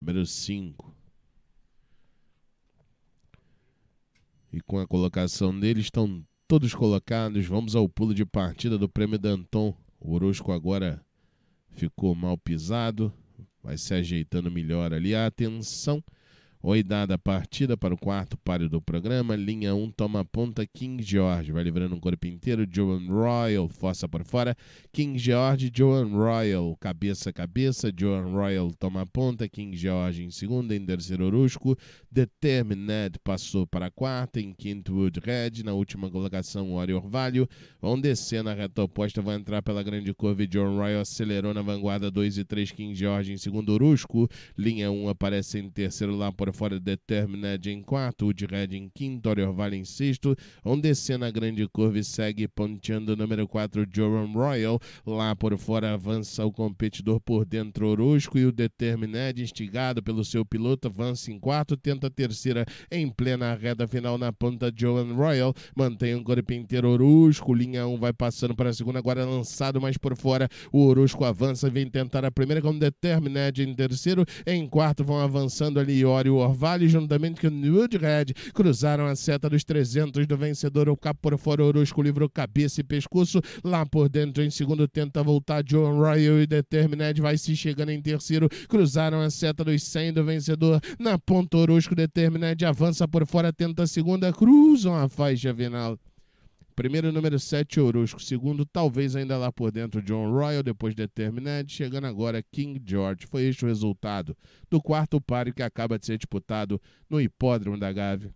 número 5. E com a colocação dele, estão todos colocados. Vamos ao pulo de partida do prêmio Danton. O Orozco agora ficou mal pisado, vai se ajeitando melhor ali. Atenção, Oi dada partida para o quarto páreo do programa. Linha 1 toma a ponta King George. Vai livrando um corpo inteiro. Joan Royal força por fora. King George, Joan Royal cabeça a cabeça. Joan Royal toma a ponta. King George em segunda. Em terceiro, Orusco. Determined passou para a quarta. Em quinto, Wood Red. Na última colocação, Ori Orvalho. Vão descer na reta oposta. Vão entrar pela grande curva. John Joan Royal acelerou na vanguarda 2 e 3. King George em segundo, Orusco. Linha 1 aparece em terceiro lá por fora determined né, em quarto, red em quinto, Oriorval em sexto, Ondecena na grande curva e segue ponteando o número 4, Joram Royal. Lá por fora avança o competidor por dentro, Orozco, e o Determined, né, instigado pelo seu piloto, avança em quarto, tenta a terceira em plena reta final na ponta, Joan Royal. Mantém o um corpo inteiro, Orozco, linha 1 um vai passando para a segunda, agora lançado mais por fora. O Orozco avança, vem tentar a primeira com o Determined né, em terceiro, em quarto vão avançando ali, Oriol Corvalho, juntamente com Red cruzaram a seta dos 300 do vencedor o Capor Fororusco, livrou Cabeça e Pescoço. Lá por dentro, em segundo, tenta voltar John Royal e Determined vai se chegando em terceiro. Cruzaram a seta dos 100 do vencedor. Na ponta, Orusco Determined avança por fora, tenta a segunda, cruzam a faixa final. Primeiro, uhum. número 7, Orozco. Segundo, talvez ainda lá por dentro, John Royal. Depois, Determinante. Chegando agora, King George. Foi este o resultado do quarto páreo que acaba de ser disputado no hipódromo da Gávea.